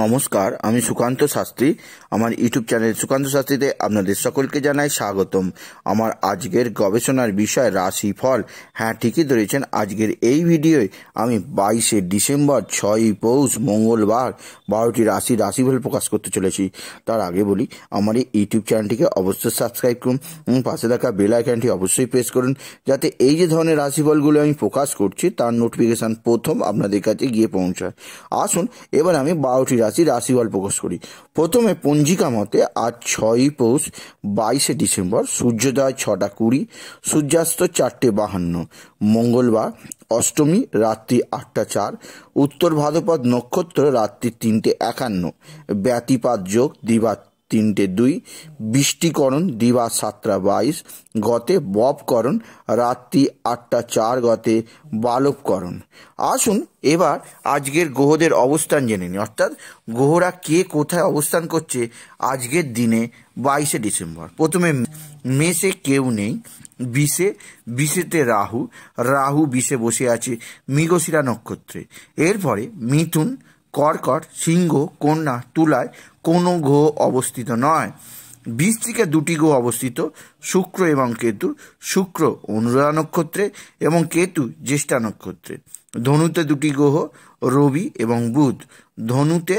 নমস্কার আমি সুকান্ত শাস্ত্রী আমার ইউটিউব চ্যানেল সুকান্ত শাস্ত্রীতে আপনাদের সকলকে জানাই স্বাগতম আমার আজকের গবেষণার বিষয় রাশিফল হ্যাঁ ঠিকই ধরেছেন আজকের এই ভিডিওয় আমি বাইশে ডিসেম্বর ছয়ই পৌষ মঙ্গলবার বারোটি রাশি রাশিফল প্রকাশ করতে চলেছি তার আগে বলি আমার এই ইউটিউব চ্যানেলটিকে অবশ্যই সাবস্ক্রাইব করুন এবং পাশে থাকা বেল আইকনটি অবশ্যই প্রেস করুন যাতে এই যে ধরনের রাশিফলগুলো আমি প্রকাশ করছি তার নোটিফিকেশান প্রথম আপনাদের কাছে গিয়ে পৌঁছায় আসুন এবার আমি বারোটি ছটি রাশি রাশিফল প্রকাশ করি প্রথমে পঞ্জিকা মতে আজ ছয়ই পৌষ বাইশে ডিসেম্বর সূর্যোদয় ছটা কুড়ি সূর্যাস্ত চারটে বাহান্ন মঙ্গলবার অষ্টমী রাত্রি আটটা চার উত্তর ভাদ্রপদ নক্ষত্র রাত্রি তিনটে একান্ন ব্যতিপাত যোগ দিবাত তিনটে দুই বৃষ্টিকরণ দিবা সাতটা বাইশ গতে ববকরণ রাত্রি আটটা চার গতে বালবকরণ আসুন এবার আজকের গ্রহদের অবস্থান জেনে নিই অর্থাৎ গ্রহরা কে কোথায় অবস্থান করছে আজকের দিনে বাইশে ডিসেম্বর প্রথমে মেসে কেউ নেই বিষে বিষেতে রাহু রাহু বিষে বসে আছে মৃগশিরা নক্ষত্রে এরপরে মিথুন কর্কট সিংহ কন্যা তুলায় কোনো গ্রহ অবস্থিত নয় বৃষ্টিকে দুটি গ্রহ অবস্থিত শুক্র এবং কেতু শুক্র অনুরা নক্ষত্রে এবং কেতু জ্যেষ্ঠা নক্ষত্রে ধনুতে দুটি গ্রহ রবি এবং বুধ ধনুতে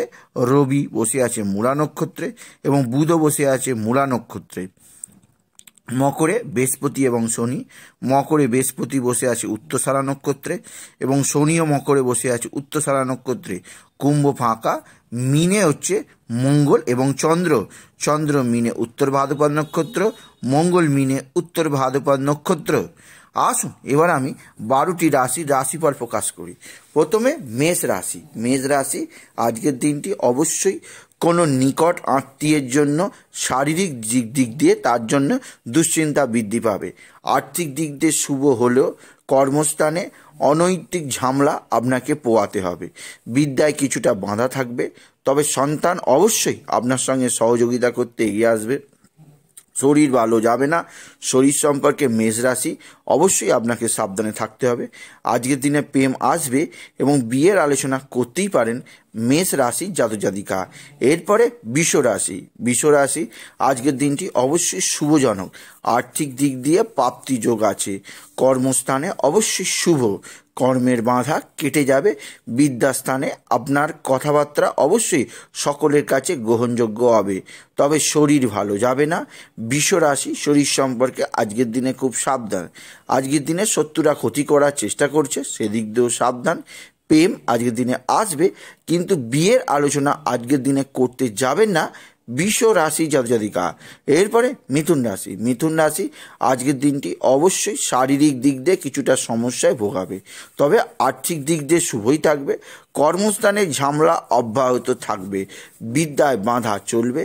রবি বসে আছে মূলা নক্ষত্রে এবং বুধও বসে আছে মূলা নক্ষত্রে মকরে বৃহস্পতি এবং শনি মকরে বৃহস্পতি বসে আছে উত্তরসারা নক্ষত্রে এবং শনি ও মকরে বসে আছে উত্তরসারা নক্ষত্রে কুম্ভ ফাঁকা মিনে হচ্ছে মঙ্গল এবং চন্দ্র চন্দ্র মিনে উত্তর ভাদুপদ নক্ষত্র মঙ্গল মিনে উত্তর ভাদুপদ নক্ষত্র আসুন এবার আমি বারোটি রাশি রাশিফল প্রকাশ করি প্রথমে মেষ রাশি মেষ রাশি আজকের দিনটি অবশ্যই কোনো নিকট আত্মীয়ের জন্য শারীরিক দিক দিক দিয়ে তার জন্য দুশ্চিন্তা বৃদ্ধি পাবে আর্থিক দিক দিয়ে শুভ হলেও কর্মস্থানে অনৈতিক ঝামলা আপনাকে পোয়াতে হবে বিদ্যায় কিছুটা বাঁধা থাকবে তবে সন্তান অবশ্যই আপনার সঙ্গে সহযোগিতা করতে এগিয়ে আসবে শরীর ভালো যাবে না শরীর সম্পর্কে মেষ রাশি অবশ্যই আপনাকে সাবধানে থাকতে হবে আজকের দিনে প্রেম আসবে এবং বিয়ের আলোচনা করতেই পারেন মেষ রাশি জাতিকা এরপরে বিষ রাশি বিষ রাশি আজকের দিনটি অবশ্যই শুভজনক আর্থিক দিক দিয়ে প্রাপ্তি যোগ আছে কর্মস্থানে অবশ্যই শুভ কর্মের বাধা কেটে যাবে বিদ্যাস্থানে আপনার কথাবার্তা অবশ্যই সকলের কাছে গ্রহণযোগ্য হবে তবে শরীর ভালো যাবে না বিষরাশি শরীর সম্পর্কে আজকের দিনে খুব সাবধান আজকের দিনে শত্রুরা ক্ষতি করার চেষ্টা করছে সেদিক দিয়েও সাবধান প্রেম আজকের দিনে আসবে কিন্তু বিয়ের আলোচনা আজকের দিনে করতে যাবেন না বিষ রাশি জাতজাতিকা এরপরে মিথুন রাশি মিথুন রাশি আজকের দিনটি অবশ্যই শারীরিক দিক দিয়ে কিছুটা সমস্যায় ভোগাবে তবে আর্থিক দিক দিয়ে শুভই থাকবে কর্মস্থানে ঝামলা অব্যাহত থাকবে বিদ্যায় বাঁধা চলবে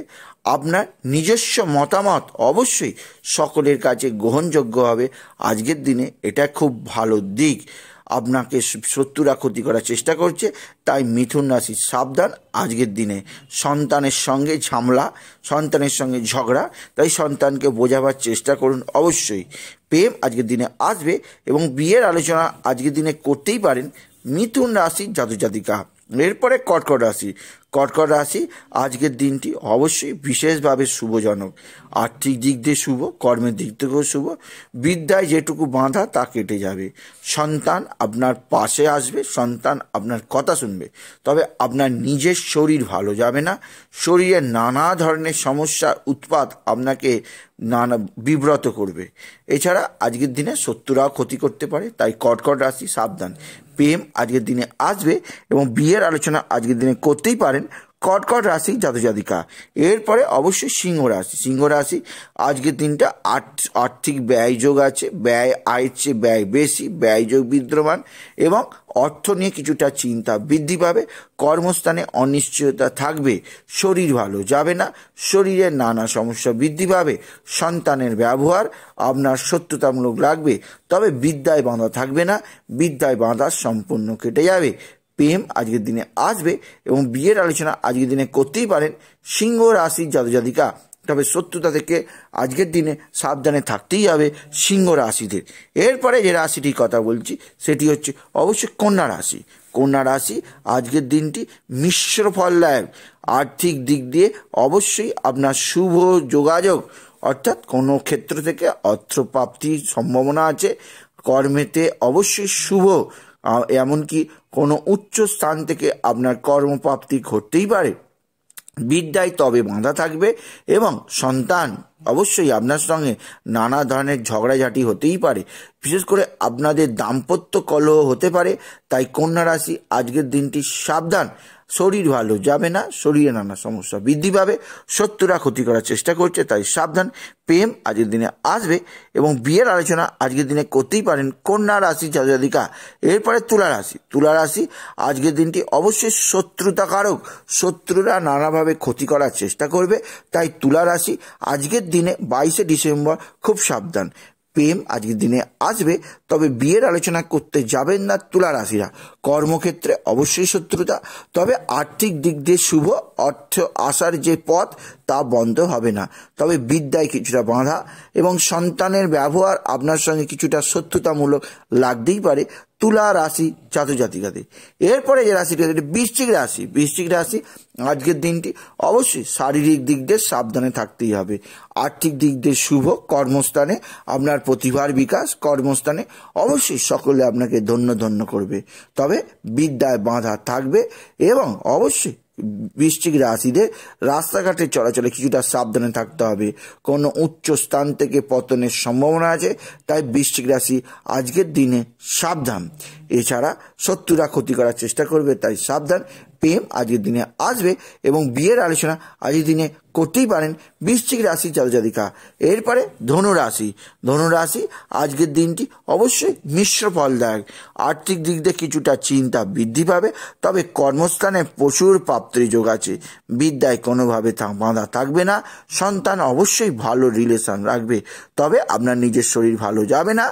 আপনার নিজস্ব মতামত অবশ্যই সকলের কাছে গ্রহণযোগ্য হবে আজকের দিনে এটা খুব ভালো দিক আপনাকে শত্রুরা ক্ষতি করার চেষ্টা করছে তাই মিথুন রাশি সাবধান আজকের দিনে সন্তানের সঙ্গে ঝামলা সন্তানের সঙ্গে ঝগড়া তাই সন্তানকে বোঝাবার চেষ্টা করুন অবশ্যই প্রেম আজকের দিনে আসবে এবং বিয়ের আলোচনা আজকের দিনে করতেই পারেন মিথুন রাশি জাতজাতিকা এরপরে কর্কট রাশি কর্কট রাশি আজকের দিনটি অবশ্যই বিশেষভাবে শুভজনক আর্থিক দিক দিয়ে শুভ কর্মের দিক থেকেও শুভ বিদ্যায় যেটুকু বাঁধা তা কেটে যাবে সন্তান আপনার পাশে আসবে সন্তান আপনার কথা শুনবে তবে আপনার নিজের শরীর ভালো যাবে না শরীরে নানা ধরনের সমস্যা উৎপাত আপনাকে নানা বিব্রত করবে এছাড়া আজকের দিনে শত্রুরাও ক্ষতি করতে পারে তাই কর্কট রাশি সাবধান প্রেম আজকের দিনে আসবে এবং বিয়ের আলোচনা আজকের দিনে করতেই পারে পারেন কটকট রাশি জাতজাতিকা এরপরে অবশ্যই সিংহ রাশি সিংহ রাশি আজকের দিনটা আর্থিক ব্যয়যোগ আছে ব্যয় আয়ের চেয়ে ব্যয় বেশি ব্যয়যোগ বিদ্যমান এবং অর্থ নিয়ে কিছুটা চিন্তা বৃদ্ধি পাবে কর্মস্থানে অনিশ্চয়তা থাকবে শরীর ভালো যাবে না শরীরের নানা সমস্যা বৃদ্ধি পাবে সন্তানের ব্যবহার আপনার শত্রুতামূলক লাগবে তবে বিদ্যায় বাঁধা থাকবে না বিদ্যায় বাঁধা সম্পূর্ণ কেটে যাবে প্রেম আজকের দিনে আসবে এবং বিয়ের আলোচনা আজকের দিনে করতেই পারেন সিংহ রাশি জাতজাতিকা তবে শত্রুতা থেকে আজকের দিনে সাবধানে থাকতেই হবে সিংহ রাশিদের এরপরে যে রাশিটির কথা বলছি সেটি হচ্ছে অবশ্যই কন্যা রাশি কন্যা রাশি আজকের দিনটি মিশ্র ফলদায়ক আর্থিক দিক দিয়ে অবশ্যই আপনার শুভ যোগাযোগ অর্থাৎ কোনো ক্ষেত্র থেকে অর্থপ্রাপ্তির সম্ভাবনা আছে কর্মেতে অবশ্যই শুভ এমনকি কোনো উচ্চ স্থান থেকে আপনার কর্মপ্রাপ্তি ঘটতেই পারে বিদ্যায় তবে বাঁধা থাকবে এবং সন্তান অবশ্যই আপনার সঙ্গে নানা ধরনের ঝগড়াঝাটি হতেই পারে বিশেষ করে আপনাদের দাম্পত্য কলহ হতে পারে তাই কন্যা রাশি আজকের দিনটি সাবধান শরীর ভালো যাবে না শরীরে নানা সমস্যা বৃদ্ধি পাবে শত্রুরা ক্ষতি করার চেষ্টা করছে তাই সাবধান প্রেম আজকের দিনে আসবে এবং বিয়ের আলোচনা আজকের দিনে করতেই পারেন কন্যা রাশি জাজাদিকা এরপরে তুলা রাশি তুলা রাশি আজকের দিনটি অবশ্যই শত্রুতাকারক শত্রুরা নানাভাবে ক্ষতি করার চেষ্টা করবে তাই তুলা রাশি আজকের দিনে বাইশে ডিসেম্বর খুব সাবধান প্রেম আজকের দিনে আসবে তবে বিয়ের আলোচনা করতে যাবেন না তুলা রাশিরা কর্মক্ষেত্রে অবশ্যই শত্রুতা তবে আর্থিক দিক দিয়ে শুভ অর্থ আসার যে পথ তা বন্ধ হবে না তবে বিদ্যায় কিছুটা বাঁধা এবং সন্তানের ব্যবহার আপনার সঙ্গে কিছুটা সত্যতামূলক লাগতেই পারে তুলা রাশি জাতিকাদের এরপরে যে রাশিটি এটা বৃশ্চিক রাশি বৃশ্চিক রাশি আজকের দিনটি অবশ্যই শারীরিক দিক দিয়ে সাবধানে থাকতেই হবে আর্থিক দিক দিয়ে শুভ কর্মস্থানে আপনার প্রতিভার বিকাশ কর্মস্থানে অবশ্যই সকলে আপনাকে ধন্য ধন্য করবে তবে বিদ্যায় বাঁধা থাকবে এবং অবশ্যই বৃষ্টিক রাশিদের রাস্তাঘাটে চলাচলে কিছুটা সাবধানে থাকতে হবে কোনো উচ্চ স্থান থেকে পতনের সম্ভাবনা আছে তাই বৃশ্চিক রাশি আজকের দিনে সাবধান এছাড়া শত্রুরা ক্ষতি করার চেষ্টা করবে তাই সাবধান প্রেম আজকের দিনে আসবে এবং বিয়ের আলোচনা আজকের দিনে করতেই পারেন বৃশ্চিক রাশি চালচালিকা এরপরে ধনুরাশি ধনুরাশি আজকের দিনটি অবশ্যই মিশ্র ফলদায়ক আর্থিক দিক দিয়ে কিছুটা চিন্তা বৃদ্ধি পাবে তবে কর্মস্থানে প্রচুর প্রাপ্তির যোগ আছে বিদ্যায় কোনোভাবে বাঁধা থাকবে না সন্তান অবশ্যই ভালো রিলেশন রাখবে তবে আপনার নিজের শরীর ভালো যাবে না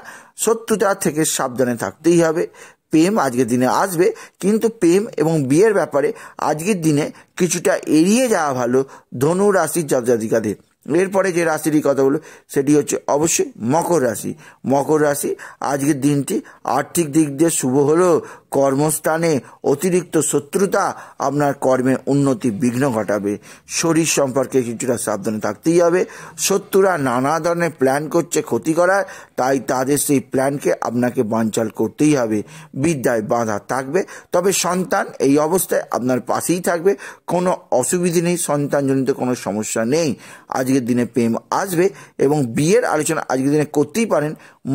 শত্রুতা থেকে সাবধানে থাকতেই হবে প্রেম আজকের দিনে আসবে কিন্তু প্রেম এবং বিয়ের ব্যাপারে আজকের দিনে কিছুটা এড়িয়ে যাওয়া ভালো ধনু রাশির জাতজাতিকাদের এরপরে যে রাশিটির কথা বলবো সেটি হচ্ছে অবশ্যই মকর রাশি মকর রাশি আজকের দিনটি আর্থিক দিক দিয়ে শুভ হলেও কর্মস্থানে অতিরিক্ত শত্রুতা আপনার কর্মে উন্নতি বিঘ্ন ঘটাবে শরীর সম্পর্কে কিছুটা সাবধানে থাকতেই হবে শত্রুরা নানা ধরনের প্ল্যান করছে ক্ষতি করার তাই তাদের সেই প্ল্যানকে আপনাকে বানচাল করতেই হবে বিদ্যায় বাধা থাকবে তবে সন্তান এই অবস্থায় আপনার পাশেই থাকবে কোনো অসুবিধে নেই সন্তানজনিত কোনো সমস্যা নেই আজ আজকের দিনে প্রেম আসবে এবং বিয়ের আলোচনা আজকের দিনে করতেই পারেন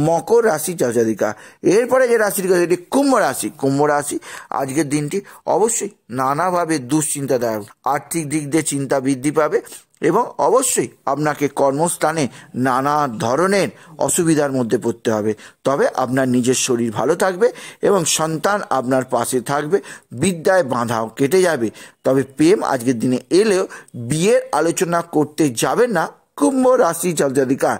মকর রাশি চর্চাধিকা এরপরে যে রাশির কথা এটি কুম্ভ রাশি কুম্ভ রাশি আজকের দিনটি অবশ্যই নানাভাবে দুশ্চিন্তাদায়ক আর্থিক দিক দিয়ে চিন্তা বৃদ্ধি পাবে এবং অবশ্যই আপনাকে কর্মস্থানে নানা ধরনের অসুবিধার মধ্যে পড়তে হবে তবে আপনার নিজের শরীর ভালো থাকবে এবং সন্তান আপনার পাশে থাকবে বিদ্যায় বাঁধাও কেটে যাবে তবে প্রেম আজকের দিনে এলেও বিয়ের আলোচনা করতে যাবে না কুম্ভ রাশি চন্দ্রাধিকা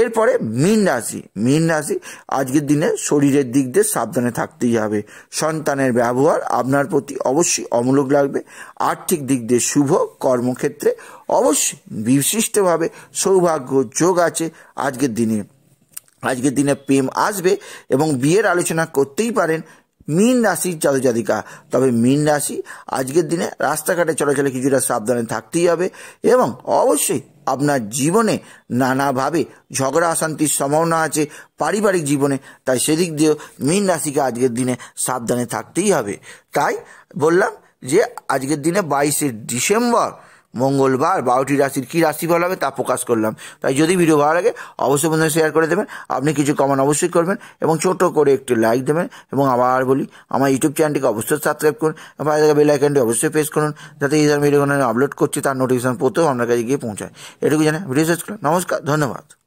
এরপরে মীন রাশি মীন রাশি আজকের দিনে শরীরের দিক দিয়ে সাবধানে থাকতেই হবে সন্তানের ব্যবহার আপনার প্রতি অবশ্যই অমূলক লাগবে আর্থিক দিক দিয়ে শুভ কর্মক্ষেত্রে অবশ্যই বিশিষ্টভাবে সৌভাগ্য যোগ আছে আজকের দিনে আজকের দিনে প্রেম আসবে এবং বিয়ের আলোচনা করতেই পারেন মীন রাশির জাতজাতিকা তবে মীন রাশি আজকের দিনে রাস্তাঘাটে চলাচলে কিছুটা সাবধানে থাকতেই হবে এবং অবশ্যই আপনার জীবনে নানাভাবে ঝগড়া অশান্তির সম্ভাবনা আছে পারিবারিক জীবনে তাই সেদিক দিয়েও মীন রাশিকে আজকের দিনে সাবধানে থাকতেই হবে তাই বললাম যে আজকের দিনে বাইশে ডিসেম্বর মঙ্গলবার বারোটি রাশির কী রাশি ভালো হবে তা প্রকাশ করলাম তাই যদি ভিডিও ভালো লাগে অবশ্যই বন্ধু শেয়ার করে দেবেন আপনি কিছু কমেন্ট অবশ্যই করবেন এবং ছোট করে একটি লাইক দেবেন এবং আবার বলি আমার ইউটিউব চ্যানেলটিকে অবশ্যই সাবস্ক্রাইব করুন এবং থাকা বেল আইকনটি অবশ্যই প্রেস করুন যাতে এই ধরনের ভিডিও আপলোড করছি তার নোটিফিকেশন প্রথম আপনার কাছে গিয়ে পৌঁছায় এটুকু জানে ভিডিও শেষ করুন নমস্কার ধন্যবাদ